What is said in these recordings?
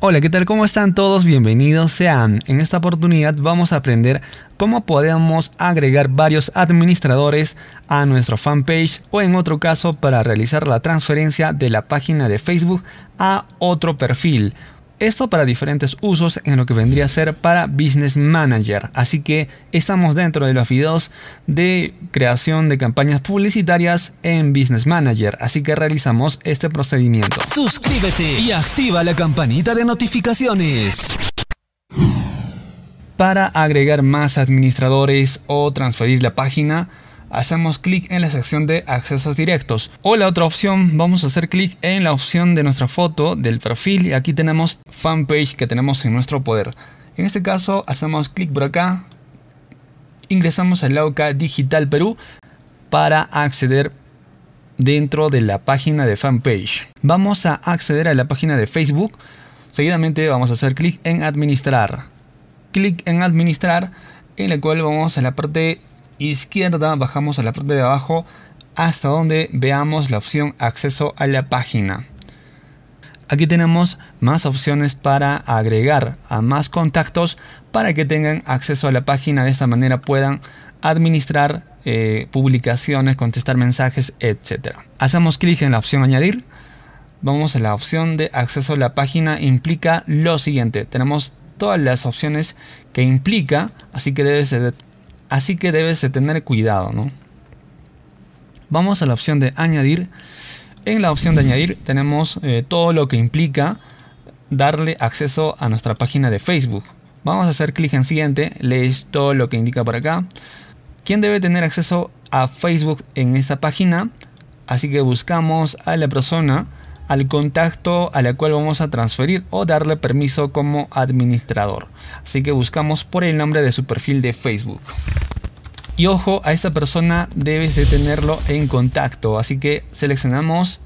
Hola, ¿qué tal? ¿Cómo están todos? Bienvenidos sean. En esta oportunidad vamos a aprender cómo podemos agregar varios administradores a nuestra fanpage o en otro caso para realizar la transferencia de la página de Facebook a otro perfil esto para diferentes usos en lo que vendría a ser para Business Manager. Así que estamos dentro de los videos de creación de campañas publicitarias en Business Manager. Así que realizamos este procedimiento. Suscríbete y activa la campanita de notificaciones para agregar más administradores o transferir la página, hacemos clic en la sección de accesos directos. O la otra opción, vamos a hacer clic en la opción de nuestra foto, del perfil, y aquí tenemos fanpage que tenemos en nuestro poder. En este caso, hacemos clic por acá, ingresamos al Lauca Digital Perú para acceder dentro de la página de fanpage. Vamos a acceder a la página de Facebook. Seguidamente vamos a hacer clic en administrar. Clic en administrar en la cual vamos a la parte izquierda bajamos a la parte de abajo hasta donde veamos la opción acceso a la página. Aquí tenemos más opciones para agregar a más contactos para que tengan acceso a la página. De esta manera puedan administrar eh, publicaciones, contestar mensajes, etcétera Hacemos clic en la opción añadir. Vamos a la opción de acceso a la página. Implica lo siguiente. Tenemos todas las opciones que implica. Así que debes de Así que debes de tener cuidado, ¿no? Vamos a la opción de añadir. En la opción de añadir tenemos eh, todo lo que implica darle acceso a nuestra página de Facebook. Vamos a hacer clic en siguiente, lees todo lo que indica por acá. ¿Quién debe tener acceso a Facebook en esa página? Así que buscamos a la persona al contacto a la cual vamos a transferir o darle permiso como administrador. Así que buscamos por el nombre de su perfil de Facebook. Y ojo, a esta persona debes de tenerlo en contacto. Así que seleccionamos.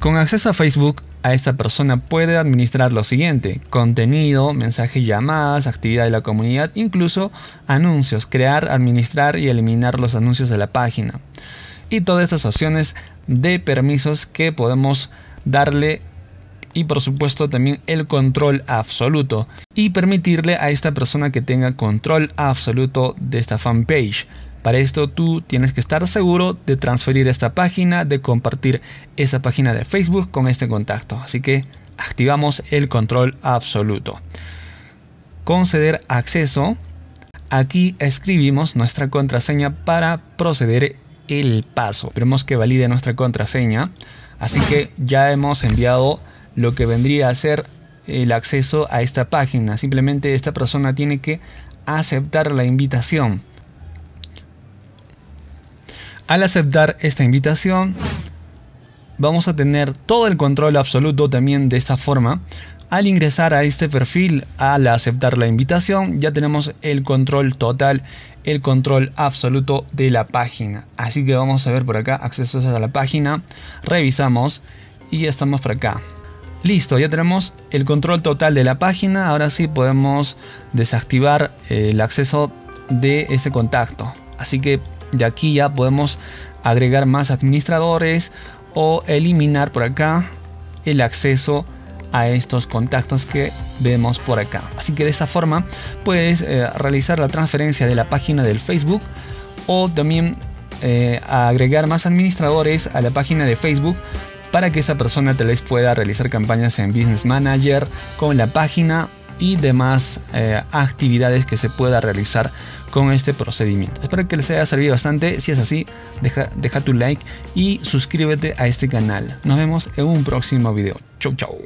Con acceso a Facebook, a esta persona puede administrar lo siguiente. Contenido, mensaje llamadas, actividad de la comunidad, incluso anuncios. Crear, administrar y eliminar los anuncios de la página. Y todas estas opciones de permisos que podemos darle y por supuesto también el control absoluto y permitirle a esta persona que tenga control absoluto de esta fanpage. Para esto tú tienes que estar seguro de transferir esta página, de compartir esa página de Facebook con este contacto. Así que activamos el control absoluto. Conceder acceso. Aquí escribimos nuestra contraseña para proceder el paso. Esperemos que valide nuestra contraseña. Así que ya hemos enviado lo que vendría a ser el acceso a esta página. Simplemente esta persona tiene que aceptar la invitación. Al aceptar esta invitación, vamos a tener todo el control absoluto también de esta forma. Al ingresar a este perfil, al aceptar la invitación, ya tenemos el control total, el control absoluto de la página. Así que vamos a ver por acá, accesos a la página, revisamos y estamos por acá. Listo, ya tenemos el control total de la página. Ahora sí podemos desactivar eh, el acceso de ese contacto. Así que de aquí ya podemos agregar más administradores, o eliminar por acá el acceso a estos contactos que vemos por acá. Así que de esa forma puedes eh, realizar la transferencia de la página del Facebook o también eh, agregar más administradores a la página de Facebook para que esa persona tal vez pueda realizar campañas en Business Manager con la página y demás eh, actividades que se pueda realizar con este procedimiento. Espero que les haya servido bastante. Si es así, deja, deja tu like y suscríbete a este canal. Nos vemos en un próximo video. Chau, chau.